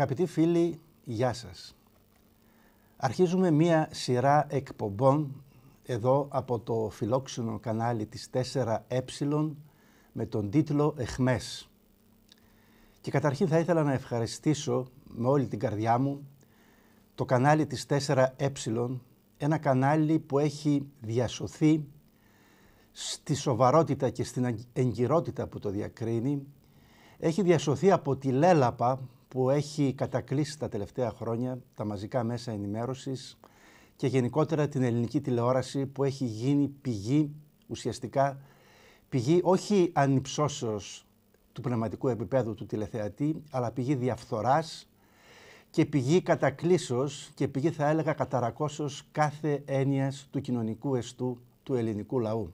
Αγαπητοί φίλοι, γεια σας. Αρχίζουμε μία σειρά εκπομπών εδώ από το φιλόξενο κανάλι της 4Ε με τον τίτλο «Εχμές». Και καταρχήν θα ήθελα να ευχαριστήσω με όλη την καρδιά μου το κανάλι της 4Ε, ένα κανάλι που έχει διασωθεί στη σοβαρότητα και στην εγκυρότητα που το διακρίνει, έχει διασωθεί από τη λέλαπα που έχει κατακλείσει τα τελευταία χρόνια τα μαζικά μέσα ενημέρωσης και γενικότερα την ελληνική τηλεόραση που έχει γίνει πηγή ουσιαστικά πηγή όχι ανυψώσεως του πνευματικού επίπεδου του τηλεθεατή αλλά πηγή διαφθοράς και πηγή κατακλείσεως και πηγή θα έλεγα καταρακώσεως κάθε έννοιας του κοινωνικού εστού του ελληνικού λαού.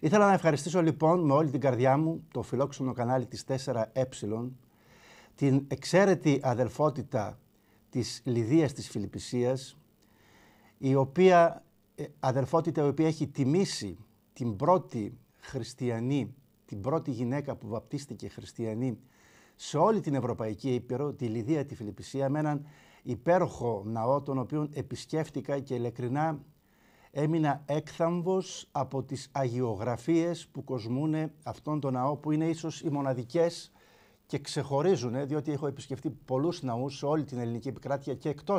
Ήθελα να ευχαριστήσω λοιπόν με όλη την καρδιά μου το φιλόξενο κανάλι της 4Ε την εξαίρετη αδελφότητα της Λιδίας της Φιλιππισίας, η οποία ε, αδελφότητα η οποία έχει τιμήσει την πρώτη χριστιανή, την πρώτη γυναίκα που βαπτίστηκε χριστιανή σε όλη την Ευρωπαϊκή Ήπειρο, τη Λιδία τη Φιλιππισία, με έναν υπέροχο ναό, τον οποίο επισκέφτηκα και ειλικρινά έμεινα έκθαμβος από τις αγιογραφίες που κοσμούνε αυτόν τον ναό, που είναι ίσως οι μοναδικές και ξεχωρίζουν, διότι έχω επισκεφτεί πολλούς ναούς σε όλη την ελληνική επικράτεια και εκτός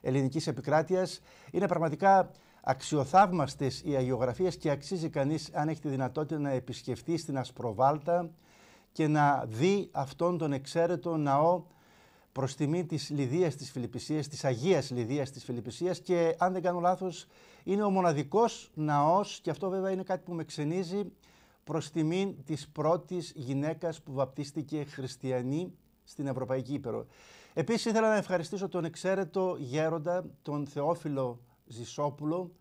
ελληνική επικράτεια. Είναι πραγματικά αξιοθαύμαστες οι αγιογραφίες και αξίζει κανείς, αν έχει τη δυνατότητα, να επισκεφτεί στην Ασπροβάλτα και να δει αυτόν τον εξαίρετο ναό προς τιμή της Λιδίας της Φιλιππισίας, της Αγίας Λιδίας της Φιλιππισίας. Και αν δεν κάνω λάθος, είναι ο μοναδικός ναός, και αυτό βέβαια είναι κάτι που με ξενίζει, προς τιμήν της πρώτης γυναίκας που βαπτίστηκε χριστιανή στην Ευρωπαϊκή Ήπειρο. Επίσης ήθελα να ευχαριστήσω τον εξαίρετο γέροντα, τον Θεόφιλο Ζησόπουλο,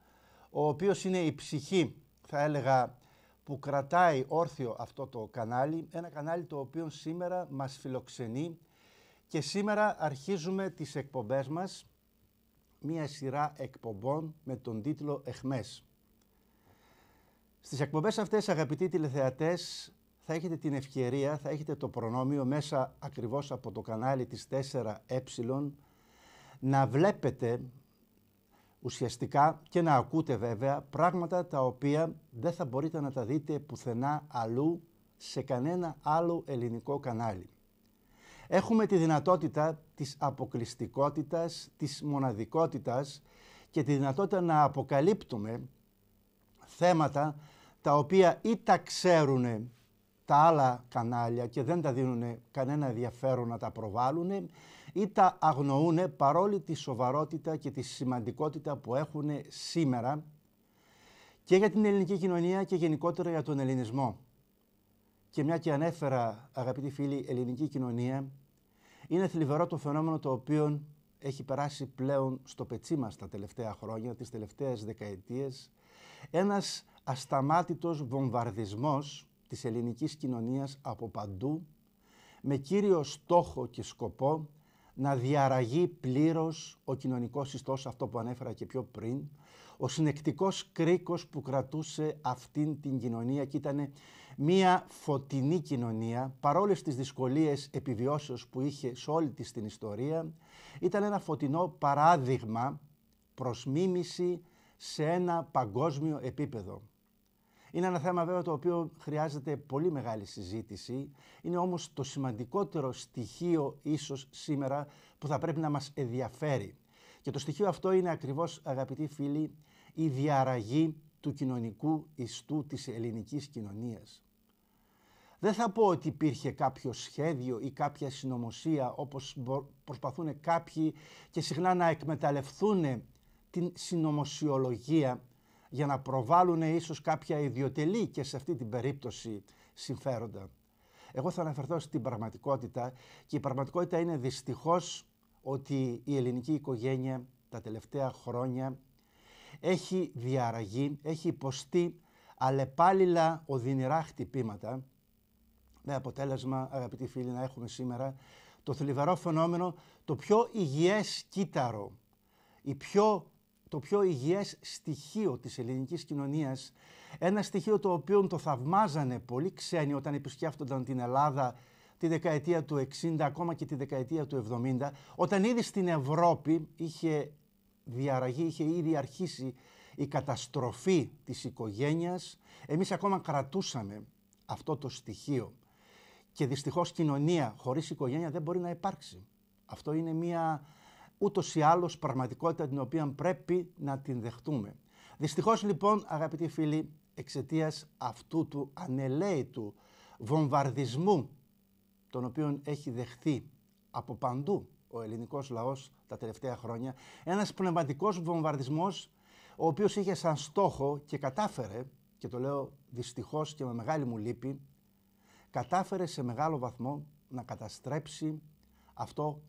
ο οποίος είναι η ψυχή, θα έλεγα, που κρατάει όρθιο αυτό το κανάλι, ένα κανάλι το οποίο σήμερα μας φιλοξενεί και σήμερα αρχίζουμε τις εκπομπές μας, μία σειρά εκπομπών με τον τίτλο «Εχμές». Στις εκπομπές αυτές, αγαπητοί τηλεθεατές θα έχετε την ευκαιρία, θα έχετε το προνόμιο μέσα ακριβώς από το κανάλι της 4Ε να βλέπετε ουσιαστικά και να ακούτε βέβαια πράγματα τα οποία δεν θα μπορείτε να τα δείτε πουθενά αλλού σε κανένα άλλο ελληνικό κανάλι. Έχουμε τη δυνατότητα της αποκλειστικότητας, της μοναδικότητας και τη δυνατότητα να αποκαλύπτουμε θέματα τα οποία ή τα ξέρουν τα άλλα κανάλια και δεν τα δίνουν κανένα ενδιαφέρον να τα προβάλλουν ή τα αγνοούν παρόλη τη σοβαρότητα και τη σημαντικότητα που έχουν σήμερα και για την ελληνική κοινωνία και γενικότερα για τον ελληνισμό. Και μια και ανέφερα, αγαπητοί φίλοι, ελληνική κοινωνία, είναι θλιβερό το φαινόμενο το οποίο έχει περάσει πλέον στο πετσί μας τα τελευταία χρόνια, τις τελευταίες δεκαετίες, ένας ασταμάτητος βομβαρδισμός της ελληνικής κοινωνίας από παντού με κύριο στόχο και σκοπό να διαραγεί πλήρως ο κοινωνικός ιστός, αυτό που ανέφερα και πιο πριν, ο συνεκτικός κρίκος που κρατούσε αυτήν την κοινωνία και ήταν μια φωτεινή κοινωνία, παρόλες τις δυσκολίες επιβιώσεως που είχε σε όλη της την ιστορία, ήταν ένα φωτεινό παράδειγμα προς μίμηση σε ένα παγκόσμιο επίπεδο. Είναι ένα θέμα βέβαια το οποίο χρειάζεται πολύ μεγάλη συζήτηση. Είναι όμως το σημαντικότερο στοιχείο ίσως σήμερα που θα πρέπει να μας ενδιαφέρει. Και το στοιχείο αυτό είναι ακριβώς αγαπητοί φίλοι η διαραγή του κοινωνικού ιστού της ελληνικής κοινωνίας. Δεν θα πω ότι υπήρχε κάποιο σχέδιο ή κάποια συνωμοσία όπως προσπαθούν κάποιοι και συχνά να εκμεταλλευθούν την συνωμοσιολογία για να προβάλλουν ίσως κάποια ιδιωτελή και σε αυτή την περίπτωση συμφέροντα. Εγώ θα αναφερθώ στην πραγματικότητα και η πραγματικότητα είναι δυστυχώς ότι η ελληνική οικογένεια τα τελευταία χρόνια έχει διαραγεί, έχει υποστεί αλλεπάλληλα οδυνηρά χτυπήματα με αποτέλεσμα αγαπητοί φίλοι να έχουμε σήμερα το θλιβερό φαινόμενο το πιο υγιές κύτταρο η πιο το πιο υγιές στοιχείο της ελληνικής κοινωνίας, ένα στοιχείο το οποίο το θαυμάζανε πολλοί ξένοι όταν επισκέφτονταν την Ελλάδα τη δεκαετία του 60, ακόμα και τη δεκαετία του 70, όταν ήδη στην Ευρώπη είχε διαραγεί, είχε ήδη αρχίσει η καταστροφή της οικογένειας, εμείς ακόμα κρατούσαμε αυτό το στοιχείο. Και δυστυχώς κοινωνία χωρίς οικογένεια δεν μπορεί να υπάρξει. Αυτό είναι μια ούτως ή άλλως πραγματικότητα την οποία πρέπει να την δεχτούμε. Δυστυχώς λοιπόν αγαπητοί φίλοι εξαιτίας αυτού του ανελαίτου βομβαρδισμού τον οποίο έχει δεχθεί από παντού ο ελληνικός λαός τα τελευταία χρόνια, ένας πνευματικός βομβαρδισμός ο οποίος είχε σαν στόχο και κατάφερε, και το λέω δυστυχώς και με μεγάλη μου λύπη, κατάφερε σε μεγάλο βαθμό να καταστρέψει αυτό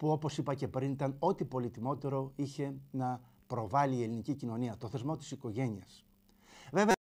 που όπως είπα και πριν ήταν ό,τι πολύτιμότερο είχε να προβάλλει η ελληνική κοινωνία, το θεσμό της οικογένειας. Βέβαια,